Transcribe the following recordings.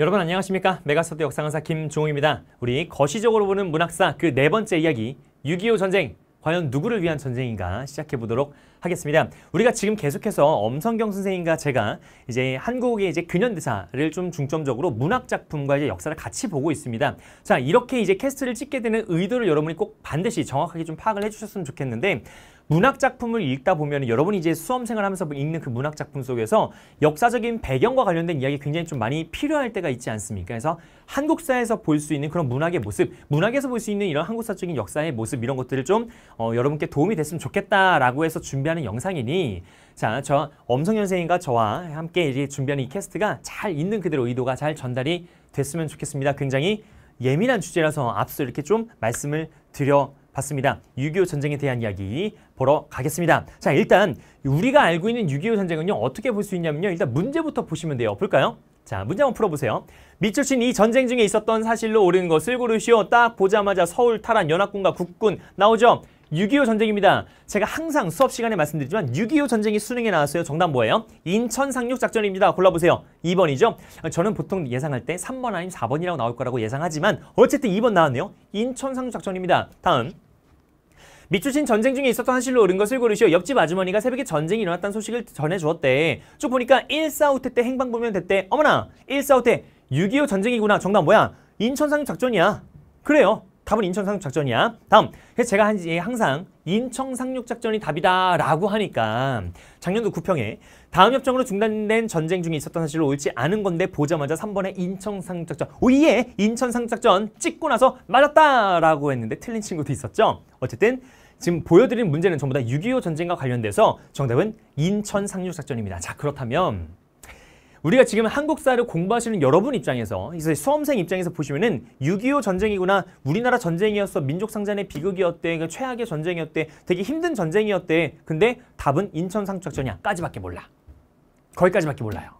여러분 안녕하십니까 메가스터드 역사강사 김종우입니다 우리 거시적으로 보는 문학사 그 네 번째 이야기 6.25 전쟁 과연 누구를 위한 전쟁인가 시작해 보도록 하겠습니다 우리가 지금 계속해서 엄성경 선생님과 제가 이제 한국의 이제 근현대사를 좀 중점적으로 문학작품과 이제 역사를 같이 보고 있습니다 자 이렇게 이제 캐스트를 찍게 되는 의도를 여러분이 꼭 반드시 정확하게 좀 파악을 해주셨으면 좋겠는데 문학 작품을 읽다 보면 여러분이 이제 수험생활 하면서 읽는 그 문학 작품 속에서 역사적인 배경과 관련된 이야기 굉장히 좀 많이 필요할 때가 있지 않습니까? 그래서 한국사에서 볼 수 있는 그런 문학의 모습, 문학에서 볼 수 있는 이런 한국사적인 역사의 모습 이런 것들을 좀 어, 여러분께 도움이 됐으면 좋겠다라고 해서 준비하는 영상이니 자, 저 엄성현 선생님과 저와 함께 이제 준비하는 이 캐스트가 잘 있는 그대로 의도가 잘 전달이 됐으면 좋겠습니다. 굉장히 예민한 주제라서 앞서 이렇게 좀 말씀을 드려 봤습니다. 6.25 전쟁에 대한 이야기 보러 가겠습니다. 자, 일단 우리가 알고 있는 6.25 전쟁은요. 어떻게 볼 수 있냐면요. 일단 문제부터 보시면 돼요. 볼까요? 자, 문제 한번 풀어보세요. 미출신 이 전쟁 중에 있었던 사실로 옳은 것을 고르시오. 딱 보자마자 서울 탈환 연합군과 국군 나오죠? 6.25 전쟁입니다. 제가 항상 수업 시간에 말씀드리지만 6.25 전쟁이 수능에 나왔어요. 정답 뭐예요? 인천 상륙 작전입니다. 골라보세요. 2번이죠. 저는 보통 예상할 때 3번 아니면 4번이라고 나올 거라고 예상하지만 어쨌든 2번 나왔네요. 인천 상륙 작전입니다. 다음 밑주신 전쟁 중에 있었던 한실로 오른 것을 고르시오. 옆집 아주머니가 새벽에 전쟁이 일어났다는 소식을 전해주었대. 쭉 보니까 145때 행방 보면 됐대. 어머나 145때 6.25 전쟁이구나. 정답 뭐야? 인천상 작전이야. 그래요. 답은 인천 상륙 작전이야. 다음. 그래서 제가 항상 인천 상륙 작전이 답이다라고 하니까 작년도 구평에 다음 협정으로 중단된 전쟁 중에 있었던 사실로 옳지 않은 건데 보자마자 3번에 인천 상륙 작전. 오예. 인천 상륙 작전 찍고 나서 맞았다라고 했는데 틀린 친구도 있었죠. 어쨌든 지금 보여드린 문제는 전부 다 6.25 전쟁과 관련돼서 정답은 인천 상륙 작전입니다. 자, 그렇다면 우리가 지금 한국사를 공부하시는 여러분 입장에서 이제 수험생 입장에서 보시면은 6.25 전쟁이구나 우리나라 전쟁이었어 민족상잔의 비극이었대 그 최악의 전쟁이었대 되게 힘든 전쟁이었대 근데 답은 인천 상륙작전이야 까지밖에 몰라 거기까지밖에 몰라요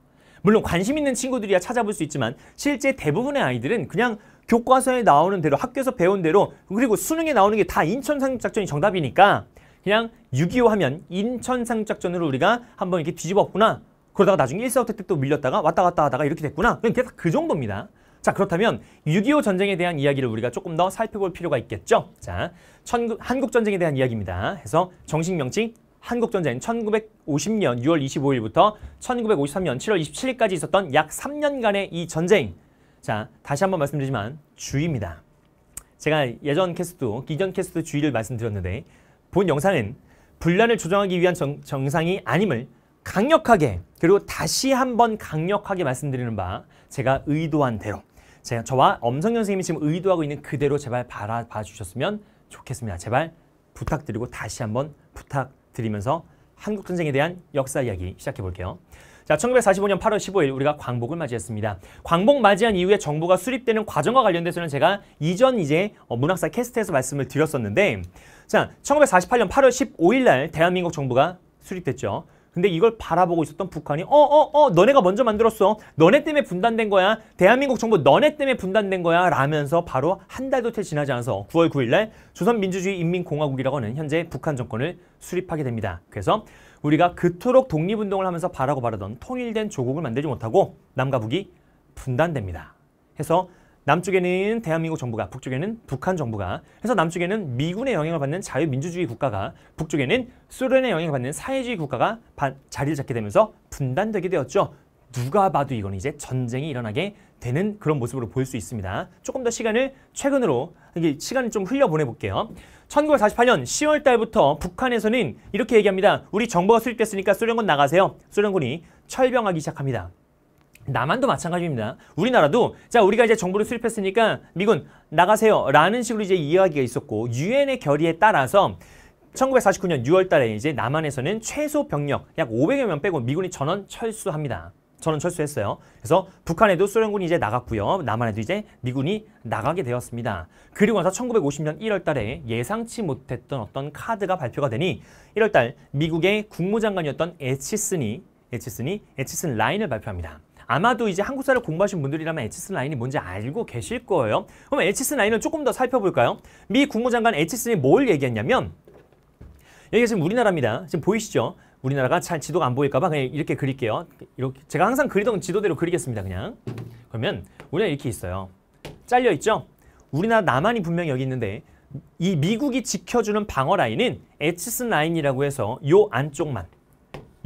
물론 관심 있는 친구들이야 찾아볼 수 있지만 실제 대부분의 아이들은 그냥 교과서에 나오는 대로 학교에서 배운 대로 그리고 수능에 나오는 게 다 인천 상륙작전이 정답이니까 그냥 6.25 하면 인천 상륙작전으로 우리가 한번 이렇게 뒤집었구나 그러다가 나중에 1사후퇴 때또 밀렸다가 왔다 갔다 하다가 이렇게 됐구나. 그냥 계속 그 정도입니다. 자 그렇다면 6.25 전쟁에 대한 이야기를 우리가 조금 더 살펴볼 필요가 있겠죠. 자, 천구, 한국전쟁에 대한 이야기입니다. 해서 정식 명칭 한국전쟁 1950년 6월 25일부터 1953년 7월 27일까지 있었던 약 3년간의 이 전쟁. 자, 다시 한번 말씀드리지만 주의입니다. 제가 예전 캐스트 기존 캐스트 주의를 말씀드렸는데 본 영상은 분란을 조정하기 위한 정, 정상이 아님을 강력하게 그리고 다시 한번 강력하게 말씀드리는 바 제가 의도한 대로 제가 저와 엄성현 선생님이 지금 의도하고 있는 그대로 제발 바라봐 주셨으면 좋겠습니다. 제발 부탁드리고 다시 한번 부탁드리면서 한국 전쟁에 대한 역사 이야기 시작해 볼게요. 자, 1945년 8월 15일 우리가 광복을 맞이했습니다. 광복 맞이한 이후에 정부가 수립되는 과정과 관련돼서는 제가 이전 이제 어, 문학사 캐스트에서 말씀을 드렸었는데 자, 1948년 8월 15일 날 대한민국 정부가 수립됐죠. 근데 이걸 바라보고 있었던 북한이 어 어어 어, 어, 너네가 먼저 만들었어. 너네 때문에 분단된 거야. 대한민국 정부 너네 때문에 분단된 거야. 라면서 바로 한 달도 채 지나지 않아서 9월 9일 날 조선민주주의 인민공화국이라고 하는 현재 북한 정권을 수립하게 됩니다. 그래서 우리가 그토록 독립운동을 하면서 바라고 바라던 통일된 조국을 만들지 못하고 남과 북이 분단됩니다. 해서 남쪽에는 대한민국 정부가, 북쪽에는 북한 정부가 해서 남쪽에는 미군의 영향을 받는 자유민주주의 국가가 북쪽에는 소련의 영향을 받는 사회주의 국가가 바, 자리를 잡게 되면서 분단되게 되었죠. 누가 봐도 이건 이제 전쟁이 일어나게 되는 그런 모습으로 볼 수 있습니다. 조금 더 시간을 최근으로 이게 시간을 좀 흘려 보내볼게요. 1948년 10월 달부터 북한에서는 이렇게 얘기합니다. 우리 정부가 수립됐으니까 소련군 나가세요. 소련군이 철병하기 시작합니다. 남한도 마찬가지입니다. 우리나라도 자 우리가 이제 정부를 수립했으니까 미군 나가세요 라는 식으로 이제 이야기가 있었고 유엔의 결의에 따라서 1949년 6월달에 이제 남한에서는 최소 병력 약 500여 명 빼고 미군이 전원 철수합니다. 전원 철수했어요. 그래서 북한에도 소련군이 이제 나갔고요. 남한에도 이제 미군이 나가게 되었습니다. 그리고 나서 1950년 1월달에 예상치 못했던 어떤 카드가 발표가 되니 1월달 미국의 국무장관이었던 에치슨이 에치슨이 에치슨 라인을 발표합니다. 아마도 이제 한국사를 공부하신 분들이라면 에치슨 라인이 뭔지 알고 계실 거예요. 그럼 에치슨 라인을 조금 더 살펴볼까요? 미 국무장관 에치슨이 뭘 얘기했냐면 여기가 지금 우리나라입니다. 지금 보이시죠? 우리나라가 잘 지도가 안 보일까봐 그냥 이렇게 그릴게요. 이렇게 제가 항상 그리던 지도대로 그리겠습니다. 그냥 그러면 우리나라 이렇게 있어요. 잘려 있죠? 우리나라 남한이 분명히 여기 있는데 이 미국이 지켜주는 방어 라인은 에치슨 라인이라고 해서 요 안쪽만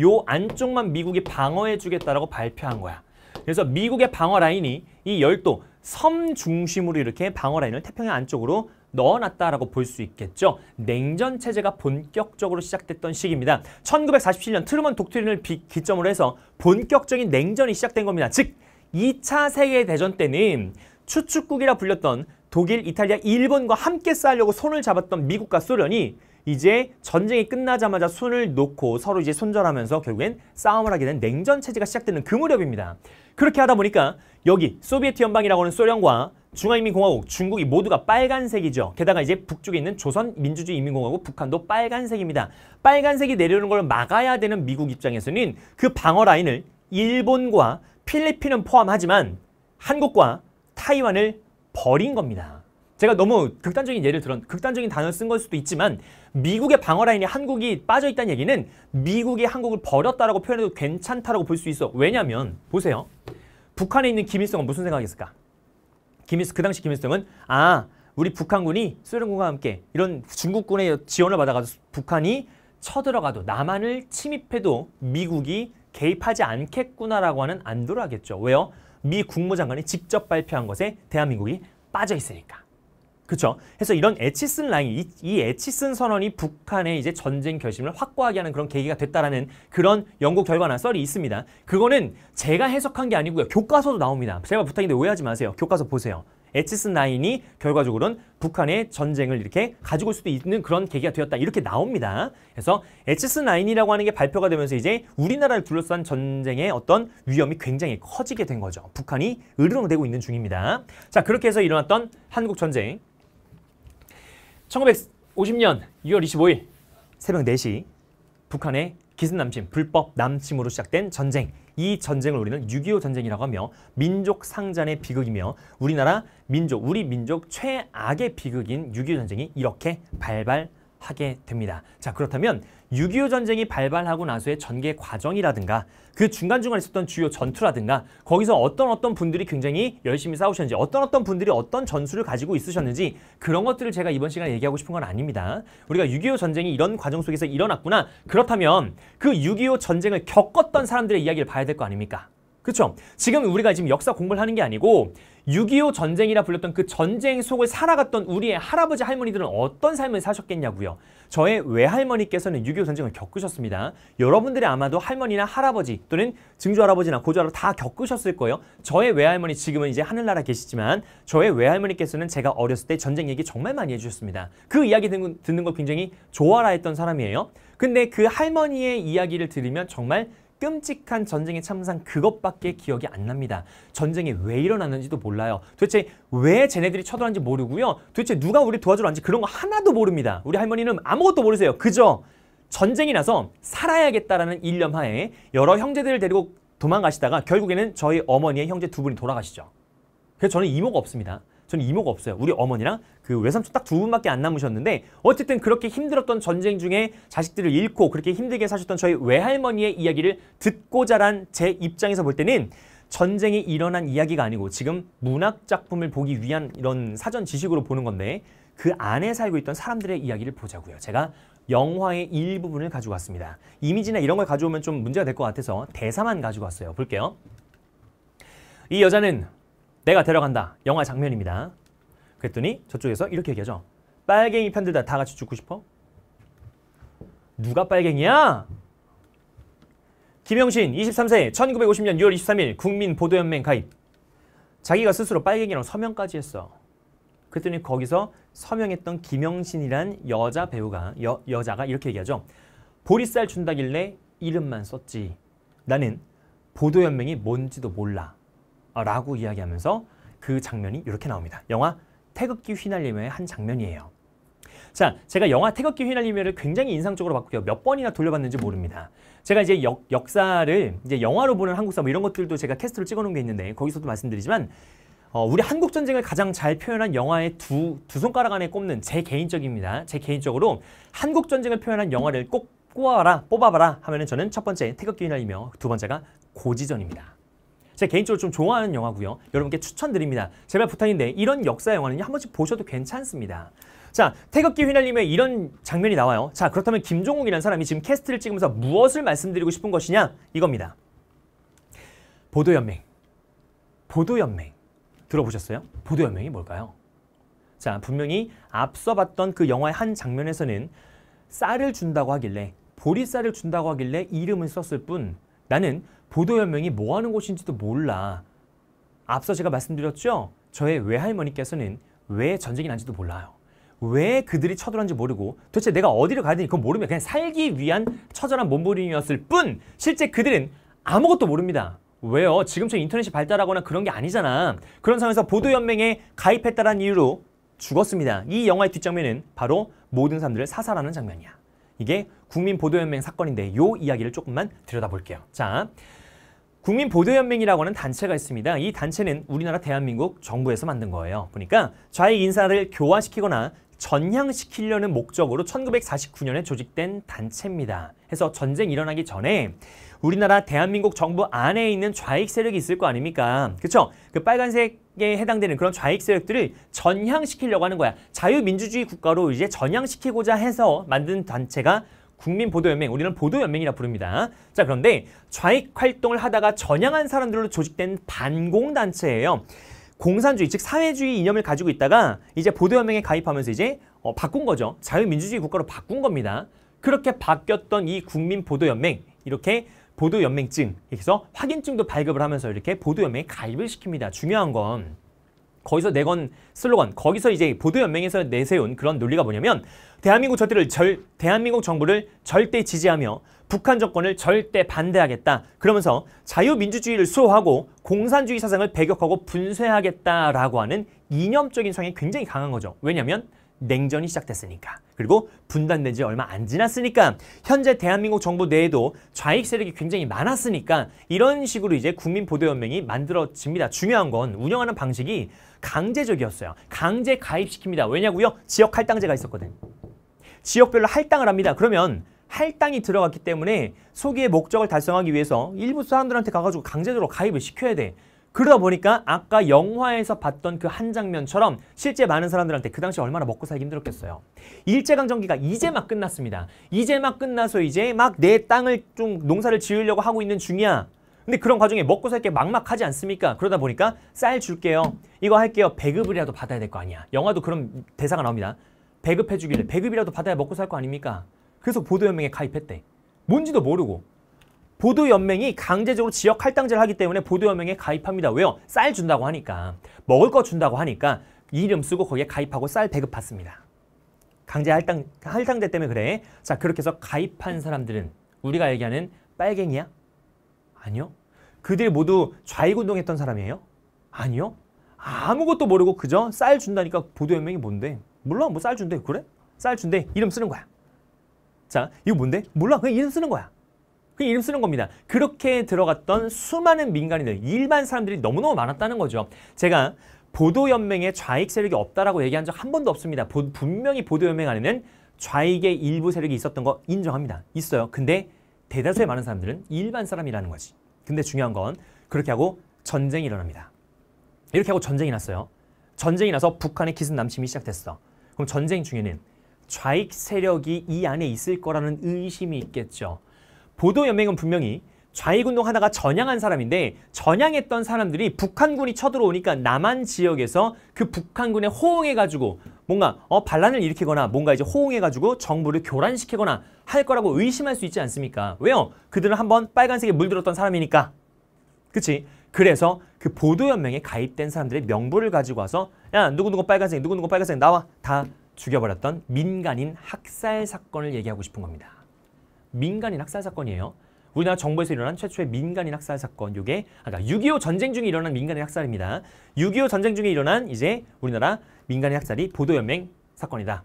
요 안쪽만 미국이 방어해주겠다라고 발표한 거야. 그래서 미국의 방어 라인이 이 열도 섬 중심으로 이렇게 방어 라인을 태평양 안쪽으로 넣어놨다라고 볼 수 있겠죠. 냉전 체제가 본격적으로 시작됐던 시기입니다. 1947년 트루먼 독트린을 기점으로 해서 본격적인 냉전이 시작된 겁니다. 즉 2차 세계대전 때는 추축국이라 불렸던 독일, 이탈리아, 일본과 함께 싸우려고 손을 잡았던 미국과 소련이 이제 전쟁이 끝나자마자 손을 놓고 서로 이제 손절하면서 결국엔 싸움을 하게 된 냉전 체제가 시작되는 그 무렵입니다. 그렇게 하다 보니까 여기 소비에트 연방이라고 하는 소련과 중화인민공화국 중국이 모두가 빨간색이죠. 게다가 이제 북쪽에 있는 조선민주주의인민공화국 북한도 빨간색입니다. 빨간색이 내려오는 걸 막아야 되는 미국 입장에서는 그 방어 라인을 일본과 필리핀은 포함하지만 한국과 타이완을 버린 겁니다. 제가 너무 극단적인 예를 들은 극단적인 단어 를쓴 걸 수도 있지만 미국의 방어 라인에 한국이 빠져 있다는 얘기는 미국이 한국을 버렸다라고 표현해도 괜찮다고볼 수 있어. 왜냐면 보세요. 북한에 있는 김일성은 무슨 생각했을까? 김일성 그 당시 김일성은 아 우리 북한군이 소련군과 함께 이런 중국군의 지원을 받아가지고 북한이 쳐들어가도 남한을 침입해도 미국이 개입하지 않겠구나라고 하는 안도를 하겠죠. 왜요? 미 국무장관이 직접 발표한 것에 대한민국이 빠져 있으니까. 그렇죠. 그래서 이런 에치슨 라인, 이, 이 에치슨 선언이 북한의 이제 전쟁 결심을 확고하게 하는 그런 계기가 됐다라는 그런 연구 결과나 썰이 있습니다. 그거는 제가 해석한 게 아니고요. 교과서도 나옵니다. 제가 부탁인데 오해하지 마세요. 교과서 보세요. 에치슨 라인이 결과적으로는 북한의 전쟁을 이렇게 가지고 올 수도 있는 그런 계기가 되었다 이렇게 나옵니다. 그래서 에치슨 라인이라고 하는 게 발표가 되면서 이제 우리나라를 둘러싼 전쟁의 어떤 위험이 굉장히 커지게 된 거죠. 북한이 으르렁대고 있는 중입니다. 자 그렇게 해서 일어났던 한국 전쟁 1950년 6월 25일 새벽 4시 북한의 기습남침, 불법 남침으로 시작된 전쟁 이 전쟁을 우리는 6.25 전쟁이라고 하며 민족 상잔의 비극이며 우리나라 민족, 우리 민족 최악의 비극인 6.25 전쟁이 이렇게 발발 하게 됩니다. 자 그렇다면 6.25 전쟁이 발발하고 나서의 전개 과정이라든가 그 중간중간 있었던 주요 전투라든가 거기서 어떤 어떤 분들이 굉장히 열심히 싸우셨는지 어떤 어떤 분들이 어떤 전술을 가지고 있으셨는지 그런 것들을 제가 이번 시간에 얘기하고 싶은 건 아닙니다. 우리가 6.25 전쟁이 이런 과정 속에서 일어났구나 그렇다면 그 6.25 전쟁을 겪었던 사람들의 이야기를 봐야 될 거 아닙니까? 그렇죠? 지금 우리가 지금 역사 공부를 하는 게 아니고 6.25 전쟁이라 불렸던 그 전쟁 속을 살아갔던 우리의 할아버지 할머니들은 어떤 삶을 사셨겠냐고요. 저의 외할머니께서는 6.25 전쟁을 겪으셨습니다. 여러분들이 아마도 할머니나 할아버지 또는 증조할아버지나 고조할아버지 다 겪으셨을 거예요. 저의 외할머니 지금은 이제 하늘나라 계시지만 저의 외할머니께서는 제가 어렸을 때 전쟁 얘기 정말 많이 해주셨습니다. 그 이야기 듣는 거 굉장히 좋아라 했던 사람이에요. 근데 그 할머니의 이야기를 들으면 정말 끔찍한 전쟁의 참상 그것밖에 기억이 안 납니다. 전쟁이 왜 일어났는지도 몰라요. 도대체 왜 쟤네들이 쳐들어왔는지 모르고요. 도대체 누가 우리 도와주러 왔는지 그런 거 하나도 모릅니다. 우리 할머니는 아무것도 모르세요. 그저 전쟁이 나서 살아야겠다라는 일념 하에 여러 형제들을 데리고 도망가시다가 결국에는 저희 어머니의 형제 두 분이 돌아가시죠. 그래서 저는 이모가 없습니다. 저는 이모가 없어요. 우리 어머니랑 그 외삼촌 딱 두 분밖에 안 남으셨는데 어쨌든 그렇게 힘들었던 전쟁 중에 자식들을 잃고 그렇게 힘들게 사셨던 저희 외할머니의 이야기를 듣고 자란 제 입장에서 볼 때는 전쟁이 일어난 이야기가 아니고 지금 문학 작품을 보기 위한 이런 사전 지식으로 보는 건데 그 안에 살고 있던 사람들의 이야기를 보자고요. 제가 영화의 일부분을 가지고 왔습니다. 이미지나 이런 걸 가져오면 좀 문제가 될 것 같아서 대사만 가지고 왔어요. 볼게요. 이 여자는 내가 데려간다. 영화 장면입니다. 그랬더니 저쪽에서 이렇게 얘기하죠. 빨갱이 편들다 다 같이 죽고 싶어? 누가 빨갱이야? 김영신 23세 1950년 6월 23일 국민보도연맹 가입 자기가 스스로 빨갱이랑 서명까지 했어. 그랬더니 거기서 서명했던 김영신이란 여자 배우가 여, 여자가 이렇게 얘기하죠. 보리쌀 준다길래 이름만 썼지. 나는 보도연맹이 뭔지도 몰라. 라고 이야기하면서 그 장면이 이렇게 나옵니다. 영화 태극기 휘날리며의 한 장면이에요. 자, 제가 영화 태극기 휘날리며를 굉장히 인상적으로 봤고요. 몇 번이나 돌려봤는지 모릅니다. 제가 이제 역, 역사를 이제 영화로 보는 한국사 뭐 이런 것들도 제가 캐스트를 찍어놓은 게 있는데 거기서도 말씀드리지만 어, 우리 한국 전쟁을 가장 잘 표현한 영화의 두, 두 손가락 안에 꼽는 제 개인적입니다. 제 개인적으로 한국 전쟁을 표현한 영화를 꼭 꼬아라, 뽑아봐라 하면은 저는 첫 번째 태극기 휘날리며 두 번째가 고지전입니다. 제 개인적으로 좀 좋아하는 영화고요. 여러분께 추천드립니다. 제발 부탁인데 이런 역사 영화는 한 번씩 보셔도 괜찮습니다. 자, 태극기 휘날림에 이런 장면이 나와요. 자, 그렇다면 김종욱이라는 사람이 지금 캐스트를 찍으면서 무엇을 말씀드리고 싶은 것이냐? 이겁니다. 보도연맹. 보도연맹. 들어보셨어요? 보도연맹이 뭘까요? 자, 분명히 앞서 봤던 그 영화의 한 장면에서는 쌀을 준다고 하길래 보리쌀을 준다고 하길래 이름을 썼을 뿐 나는 보도연맹이 뭐 하는 곳인지도 몰라. 앞서 제가 말씀드렸죠? 저의 외할머니께서는 왜 전쟁이 난지도 몰라요. 왜 그들이 쳐들어는지 모르고 도대체 내가 어디를 가야 되는지 그건 모르면 그냥 살기 위한 처절한 몸부림이었을 뿐 실제 그들은 아무것도 모릅니다. 왜요? 지금처럼 인터넷이 발달하거나 그런 게 아니잖아. 그런 상황에서 보도연맹에 가입했다는 이유로 죽었습니다. 이 영화의 뒷장면은 바로 모든 사람들을 사살하는 장면이야. 이게 국민보도연맹 사건인데 요 이야기를 조금만 들여다볼게요. 자, 국민보도연맹이라고 하는 단체가 있습니다. 이 단체는 우리나라 대한민국 정부에서 만든 거예요. 보니까 좌익 인사를 교화시키거나 전향시키려는 목적으로 1949년에 조직된 단체입니다. 해서 전쟁 일어나기 전에 우리나라 대한민국 정부 안에 있는 좌익 세력이 있을 거 아닙니까? 그쵸? 그 빨간색에 해당되는 그런 좌익 세력들을 전향시키려고 하는 거야. 자유민주주의 국가로 이제 전향시키고자 해서 만든 단체가 국민보도연맹, 우리는 보도연맹이라 부릅니다. 자, 그런데 좌익 활동을 하다가 전향한 사람들로 조직된 반공단체예요. 공산주의, 즉 사회주의 이념을 가지고 있다가 이제 보도연맹에 가입하면서 이제 어, 바꾼 거죠. 자유민주주의 국가로 바꾼 겁니다. 그렇게 바뀌었던 이 국민보도연맹, 이렇게 보도연맹증, 이렇게 해서 확인증도 발급을 하면서 이렇게 보도연맹에 가입을 시킵니다. 중요한 건 거기서 내건 슬로건, 거기서 이제 보도연맹에서 내세운 그런 논리가 뭐냐면 대한민국 절대를 절, 대한민국 정부를 절대 지지하며 북한 정권을 절대 반대하겠다. 그러면서 자유민주주의를 수호하고 공산주의 사상을 배격하고 분쇄하겠다라고 하는 이념적인 성향이 굉장히 강한 거죠. 왜냐하면 냉전이 시작됐으니까 그리고 분단된 지 얼마 안 지났으니까 현재 대한민국 정부 내에도 좌익 세력이 굉장히 많았으니까 이런 식으로 이제 국민보도연맹이 만들어집니다. 중요한 건 운영하는 방식이 강제적이었어요. 강제 가입시킵니다. 왜냐고요? 지역 할당제가 있었거든. 지역별로 할당을 합니다. 그러면 할당이 들어갔기 때문에 소기의 목적을 달성하기 위해서 일부 사람들한테 가가지고 강제적으로 가입을 시켜야 돼. 그러다 보니까 아까 영화에서 봤던 그 한 장면처럼 실제 많은 사람들한테 그 당시 얼마나 먹고 살기 힘들었겠어요. 일제강점기가 이제 막 끝났습니다. 이제 막 끝나서 이제 막 내 땅을 좀 농사를 지으려고 하고 있는 중이야. 근데 그런 과정에 먹고 살 게 막막하지 않습니까? 그러다 보니까 쌀 줄게요. 이거 할게요. 배급이라도 받아야 될 거 아니야. 영화도 그런 대사가 나옵니다. 배급해 주길래 배급이라도 받아야 먹고 살 거 아닙니까? 그래서 보도연맹에 가입했대. 뭔지도 모르고 보도연맹이 강제적으로 지역 할당제를 하기 때문에 보도연맹에 가입합니다. 왜요? 쌀 준다고 하니까. 먹을 거 준다고 하니까 이름 쓰고 거기에 가입하고 쌀 배급 받습니다. 강제 할당, 할당제 때문에 그래. 자, 그렇게 해서 가입한 사람들은 우리가 얘기하는 빨갱이야? 아니요. 그들이 모두 좌익운동했던 사람이에요? 아니요. 아무것도 모르고 그저 쌀 준다니까 보도연맹이 뭔데? 몰라, 뭐 쌀 준대. 그래? 쌀 준대. 이름 쓰는 거야. 자, 이거 뭔데? 몰라. 그냥 이름 쓰는 거야. 그 이름 쓰는 겁니다. 그렇게 들어갔던 수많은 민간인들, 일반 사람들이 너무너무 많았다는 거죠. 제가 보도연맹에 좌익 세력이 없다라고 얘기한 적 한 번도 없습니다. 보, 분명히 보도연맹 안에는 좌익의 일부 세력이 있었던 거 인정합니다. 있어요. 근데 대다수의 많은 사람들은 일반 사람이라는 거지. 근데 중요한 건 그렇게 하고 전쟁이 일어납니다. 이렇게 하고 전쟁이 났어요. 전쟁이 나서 북한의 기습 남침이 시작됐어. 그럼 전쟁 중에는 좌익 세력이 이 안에 있을 거라는 의심이 있겠죠. 보도연맹은 분명히 좌익운동 하나가 전향한 사람인데 전향했던 사람들이 북한군이 쳐들어오니까 남한 지역에서 그 북한군에 호응해가지고 뭔가 어 반란을 일으키거나 뭔가 이제 호응해가지고 정부를 교란시키거나 할 거라고 의심할 수 있지 않습니까? 왜요? 그들은 한번 빨간색에 물들었던 사람이니까. 그치? 그래서 그 보도연맹에 가입된 사람들의 명부를 가지고 와서 야 누구누구 빨간색 누구누구 빨간색 나와 다 죽여버렸던 민간인 학살 사건을 얘기하고 싶은 겁니다. 민간인 학살 사건이에요. 우리나라 정부에서 일어난 최초의 민간인 학살 사건. 이게 아까 6.25 전쟁 중에 일어난 민간인 학살입니다. 6.25 전쟁 중에 일어난 이제 우리나라 민간인 학살이 보도연맹 사건이다.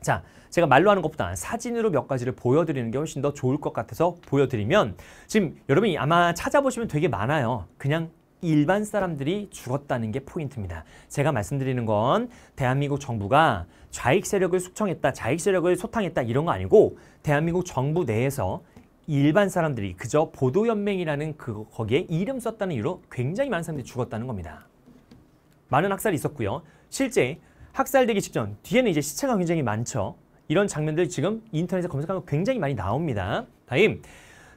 자, 제가 말로 하는 것보다 사진으로 몇 가지를 보여드리는 게 훨씬 더 좋을 것 같아서 보여드리면 지금 여러분이 아마 찾아보시면 되게 많아요. 그냥 일반 사람들이 죽었다는 게 포인트입니다. 제가 말씀드리는 건 대한민국 정부가 좌익 세력을 숙청했다, 좌익 세력을 소탕했다 이런 거 아니고 대한민국 정부 내에서 일반 사람들이 그저 보도연맹이라는 그 거기에 이름 썼다는 이유로 굉장히 많은 사람들이 죽었다는 겁니다. 많은 학살이 있었고요. 실제 학살되기 직전 뒤에는 이제 시체가 굉장히 많죠. 이런 장면들 지금 인터넷에 검색하면 굉장히 많이 나옵니다. 다음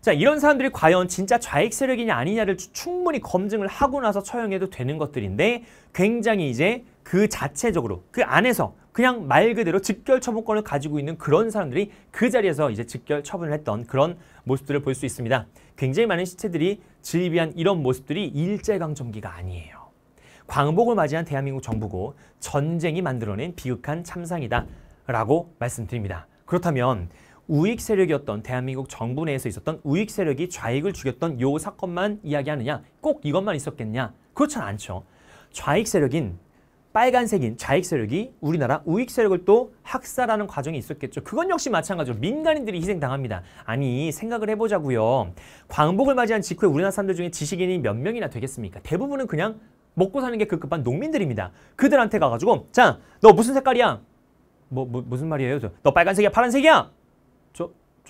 자 이런 사람들이 과연 진짜 좌익 세력이냐 아니냐를 충분히 검증을 하고 나서 처형해도 되는 것들인데 굉장히 이제 그 자체적으로 그 안에서 그냥 말 그대로 직결 처분권을 가지고 있는 그런 사람들이 그 자리에서 이제 직결 처분을 했던 그런 모습들을 볼 수 있습니다. 굉장히 많은 시체들이 질비한 이런 모습들이 일제강점기가 아니에요. 광복을 맞이한 대한민국 정부고 전쟁이 만들어낸 비극한 참상이다 라고 말씀드립니다. 그렇다면 우익 세력이었던 대한민국 정부 내에서 있었던 우익 세력이 좌익을 죽였던 요 사건만 이야기하느냐 꼭 이것만 있었겠냐 그렇진 않죠. 좌익 세력인 빨간색인 좌익 세력이 우리나라 우익 세력을 또 학살하는 과정이 있었겠죠. 그건 역시 마찬가지로 민간인들이 희생당합니다. 아니 생각을 해보자고요. 광복을 맞이한 직후에 우리나라 사람들 중에 지식인이 몇 명이나 되겠습니까? 대부분은 그냥 먹고 사는 게 급급한 농민들입니다. 그들한테 가가지고 자 너 무슨 색깔이야? 뭐, 뭐 무슨 말이에요? 너 빨간색이야 파란색이야?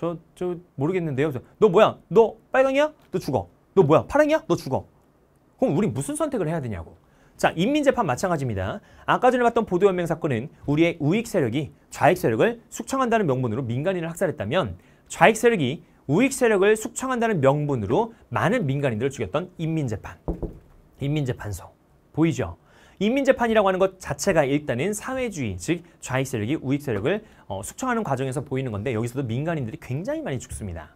저, 저 모르겠는데요. 저, 너 뭐야? 너 빨강이야? 너 죽어. 너 뭐야? 파랑이야? 너 죽어. 그럼 우리 무슨 선택을 해야 되냐고. 자, 인민재판 마찬가지입니다. 아까 전에 봤던 보도연맹 사건은 우리의 우익 세력이 좌익 세력을 숙청한다는 명분으로 민간인을 학살했다면 좌익 세력이 우익 세력을 숙청한다는 명분으로 많은 민간인들을 죽였던 인민재판, 인민재판소. 보이죠? 인민재판이라고 하는 것 자체가 일단은 사회주의, 즉 좌익 세력이 우익 세력을 어, 숙청하는 과정에서 보이는 건데 여기서도 민간인들이 굉장히 많이 죽습니다.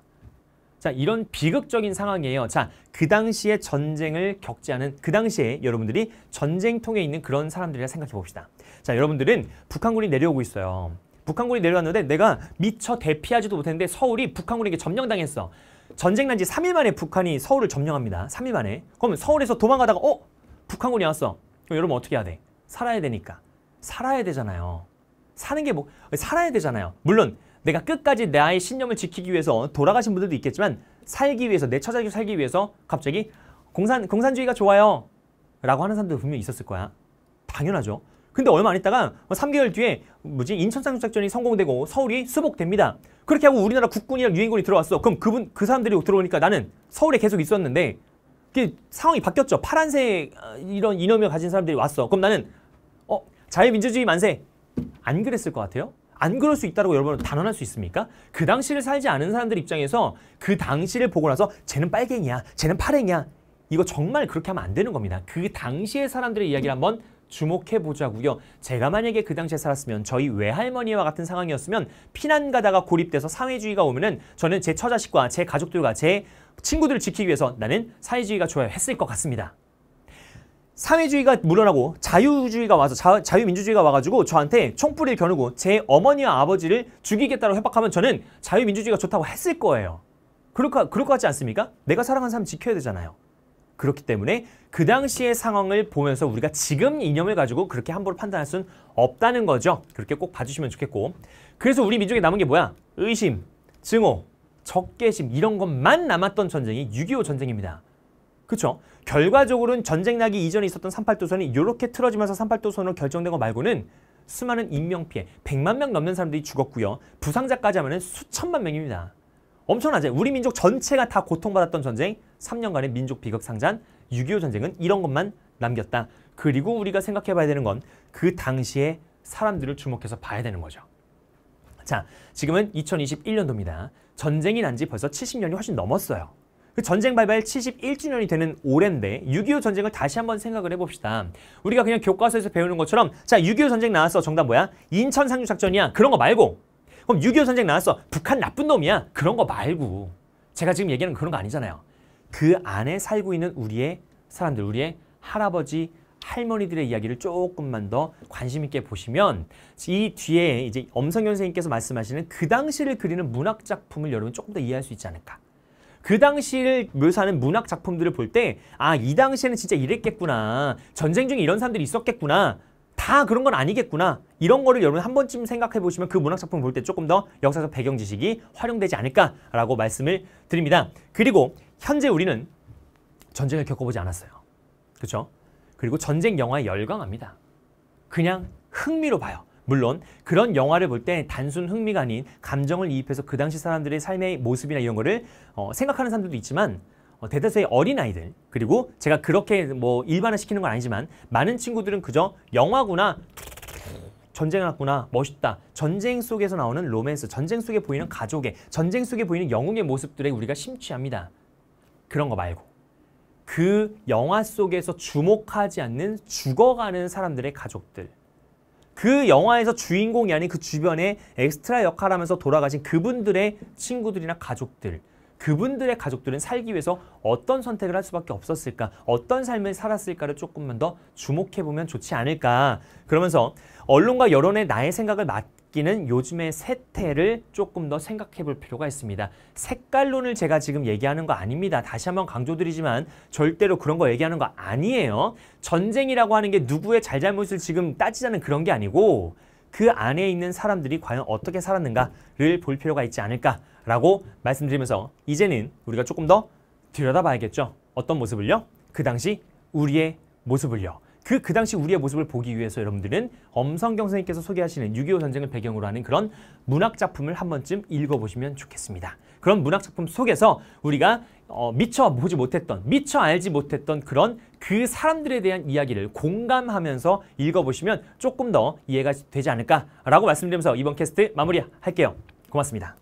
자, 이런 비극적인 상황이에요. 자, 그 당시에 전쟁을 겪지 않은, 그 당시에 여러분들이 전쟁통에 있는 그런 사람들이라 생각해 봅시다. 자, 여러분들은 북한군이 내려오고 있어요. 북한군이 내려왔는데 내가 미처 대피하지도 못했는데 서울이 북한군에게 점령당했어. 전쟁 난 지 3일 만에 북한이 서울을 점령합니다. 3일 만에. 그러면 서울에서 도망가다가 어? 북한군이 왔어. 그럼 여러분 어떻게 해야 돼? 살아야 되니까. 살아야 되잖아요. 사는 게 뭐, 살아야 되잖아요. 물론 내가 끝까지 나의 신념을 지키기 위해서 돌아가신 분들도 있겠지만 살기 위해서, 내 처자기 살기 위해서 갑자기 공산, 공산주의가 좋아요. 라고 하는 사람도 분명히 있었을 거야. 당연하죠. 근데 얼마 안 있다가 3개월 뭐 뒤에 뭐지 인천상륙작전이 성공되고 서울이 수복됩니다. 그렇게 하고 우리나라 국군이랑 유엔군이 들어왔어. 그럼 그분 그 사람들이 들어오니까 나는 서울에 계속 있었는데 그 상황이 바뀌었죠. 파란색 어, 이런 이념을 가진 사람들이 왔어. 그럼 나는 어 자유민주주의 만세 안 그랬을 것 같아요. 안 그럴 수 있다고 여러분은 단언할 수 있습니까? 그 당시를 살지 않은 사람들 입장에서 그 당시를 보고 나서 쟤는 빨갱이야, 쟤는 파랭이야 이거 정말 그렇게 하면 안 되는 겁니다. 그 당시의 사람들의 이야기를 한번 주목해 보자고요. 제가 만약에 그 당시에 살았으면 저희 외할머니와 같은 상황이었으면 피난 가다가 고립돼서 사회주의가 오면은 저는 제 처자식과 제 가족들과 제 친구들을 지키기 위해서 나는 사회주의가 좋아야 했을 것 같습니다. 사회주의가 물러나고 자유주의가 와서 자, 자유민주주의가 와가지고 저한테 총뿌리 겨누고 제 어머니와 아버지를 죽이겠다고 협박하면 저는 자유민주주의가 좋다고 했을 거예요. 그럴 거, 그럴 거 같지 않습니까? 내가 사랑하는 사람 지켜야 되잖아요. 그렇기 때문에 그 당시의 상황을 보면서 우리가 지금 이념을 가지고 그렇게 함부로 판단할 수는 없다는 거죠. 그렇게 꼭 봐주시면 좋겠고. 그래서 우리 민족에 남은 게 뭐야? 의심, 증오, 적개심 이런 것만 남았던 전쟁이 6.25 전쟁입니다. 그렇죠? 결과적으로는 전쟁 나기 이전에 있었던 38도선이 이렇게 틀어지면서 38도선으로 결정된 거 말고는 수많은 인명피해, 100만 명 넘는 사람들이 죽었고요. 부상자까지 하면 수천만 명입니다. 엄청나죠? 우리 민족 전체가 다 고통받았던 전쟁, 3년간의 민족 비극상잔, 6.25 전쟁은 이런 것만 남겼다. 그리고 우리가 생각해봐야 되는 건 그 당시에 사람들을 주목해서 봐야 되는 거죠. 자, 지금은 2021년도입니다. 전쟁이 난 지 벌써 70년이 훨씬 넘었어요. 그 전쟁 발발 71주년이 되는 올해인데 6.25 전쟁을 다시 한번 생각을 해봅시다. 우리가 그냥 교과서에서 배우는 것처럼 자, 6.25 전쟁 나왔어. 정답 뭐야? 인천 상륙 작전이야. 그런 거 말고 그럼 6.25 전쟁 나왔어. 북한 나쁜 놈이야. 그런 거 말고 제가 지금 얘기하는 그런 거 아니잖아요. 그 안에 살고 있는 우리의 사람들, 우리의 할아버지, 할머니들의 이야기를 조금만 더 관심 있게 보시면 이 뒤에 이제 엄성현 선생님께서 말씀하시는 그 당시를 그리는 문학 작품을 여러분 조금 더 이해할 수 있지 않을까. 그 당시를 묘사하는 문학 작품들을 볼 때 아 이 당시에는 진짜 이랬겠구나 전쟁 중에 이런 사람들이 있었겠구나 다 그런 건 아니겠구나 이런 거를 여러분 한 번쯤 생각해 보시면 그 문학 작품 을볼 때 조금 더 역사적 배경 지식이 활용되지 않을까라고 말씀을 드립니다. 그리고 현재 우리는 전쟁을 겪어보지 않았어요. 그렇죠? 그리고 전쟁 영화에 열광합니다. 그냥 흥미로 봐요. 물론 그런 영화를 볼 때 단순 흥미가 아닌 감정을 이입해서 그 당시 사람들의 삶의 모습이나 이런 거를 어, 생각하는 사람들도 있지만 어, 대다수의 어린아이들 그리고 제가 그렇게 뭐 일반화시키는 건 아니지만 많은 친구들은 그저 영화구나 전쟁 을 났구나 멋있다 전쟁 속에서 나오는 로맨스 전쟁 속에 보이는 가족의 전쟁 속에 보이는 영웅의 모습들에 우리가 심취합니다 그런 거 말고 그 영화 속에서 주목하지 않는 죽어가는 사람들의 가족들 그 영화에서 주인공이 아닌 그 주변에 엑스트라 역할하면서 돌아가신 그분들의 친구들이나 가족들 그분들의 가족들은 살기 위해서 어떤 선택을 할 수밖에 없었을까 어떤 삶을 살았을까를 조금만 더 주목해보면 좋지 않을까 그러면서 언론과 여론에 나의 생각을 맞 악기는 요즘의 세태를 조금 더 생각해 볼 필요가 있습니다. 색깔론을 제가 지금 얘기하는 거 아닙니다. 다시 한번 강조드리지만 절대로 그런 거 얘기하는 거 아니에요. 전쟁이라고 하는 게 누구의 잘잘못을 지금 따지자는 그런 게 아니고 그 안에 있는 사람들이 과연 어떻게 살았는가를 볼 필요가 있지 않을까라고 말씀드리면서 이제는 우리가 조금 더 들여다봐야겠죠. 어떤 모습을요? 그 당시 우리의 모습을요. 그, 그 당시 우리의 모습을 보기 위해서 여러분들은 엄성경 선생님께서 소개하시는 6.25 전쟁을 배경으로 하는 그런 문학작품을 한 번쯤 읽어보시면 좋겠습니다. 그런 문학작품 속에서 우리가 어, 미처 보지 못했던, 미처 알지 못했던 그런 그 사람들에 대한 이야기를 공감하면서 읽어보시면 조금 더 이해가 되지 않을까라고 말씀드리면서 이번 캐스트 마무리할게요. 고맙습니다.